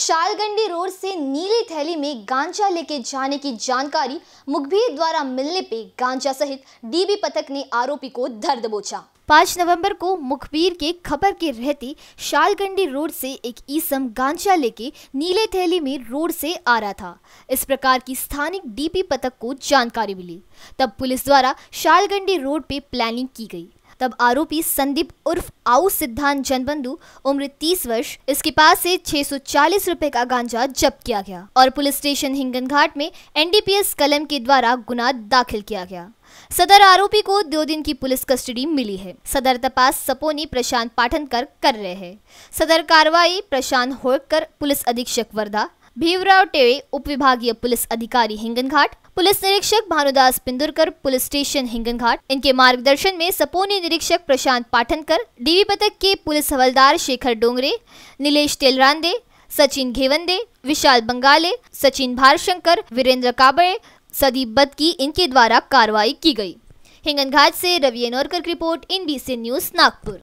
शालगंडी road से नीली थैली में गांजा लेके जाने की जानकारी मुखबिर द्वारा मिलने पे गांजा सहित डीबी पथक ने आरोपी को धर दबोचा पाँच नवंबर को मुखबिर के खबर के रहते शालगंडी रोड से एक ईसम गांजा लेके नीले थैली में रोड से आ रहा था इस प्रकार की स्थानिक डीपी पतक को जानकारी मिली तब पुलिस द्वारा शालगंडी रोड पे प्लानिंग की गई तब आरोपी संदीप उर्फ आऊ सिद्धांत जनबंधु उम्र 30 वर्ष इसके पास से 640 रुपए का गांजा जब्त किया गया और पुलिस स्टेशन हिंगन घाट में एनडीपीएस कलम के द्वारा गुना दाखिल किया गया सदर आरोपी को दो दिन की पुलिस कस्टडी मिली है सदर तपास सपोनी प्रशांत पाठनकर कर रहे हैं सदर कार्रवाई प्रशांत होकर पुलिस अधीक्षक वर्धा भीमराव टेवे उपविभागीय पुलिस अधिकारी हिंगनघाट पुलिस निरीक्षक भानुदास पिंदुरकर पुलिस स्टेशन हिंगनघाट इनके मार्गदर्शन में सपोनी निरीक्षक प्रशांत पाठनकर डीवी पतक के पुलिस हवलदार शेखर डोंगरे नीलेष तेलरांदे सचिन घेवंदे विशाल बंगाले सचिन भारशंकर वीरेंद्र काबड़े सदीप बद की इनके द्वारा कार्रवाई की गई हिंगनघाट से रवि एनोरकर की report in B news Nagpur